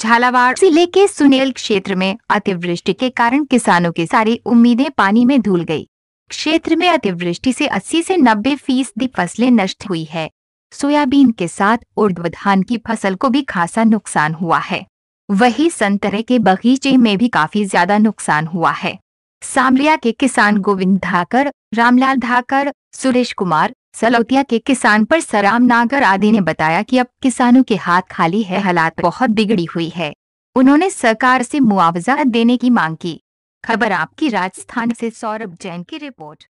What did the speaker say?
झालावाड़ जिले के सुनेल क्षेत्र में अतिवृष्टि के कारण किसानों की सारी उम्मीदें पानी में धूल गई क्षेत्र में अतिवृष्टि से 80 से 90 फीसदी फसलें नष्ट हुई है सोयाबीन के साथ उर्द्व धान की फसल को भी खासा नुकसान हुआ है वही संतरे के बगीचे में भी काफी ज्यादा नुकसान हुआ है सामरिया के किसान गोविंद धाकर रामलाल धाकर सुरेश कुमार सलौतिया के किसान पर सराम नागर आदि ने बताया कि अब किसानों के हाथ खाली है हालात बहुत बिगड़ी हुई है उन्होंने सरकार से मुआवजा देने की मांग की खबर आपकी राजस्थान से सौरभ जैन की रिपोर्ट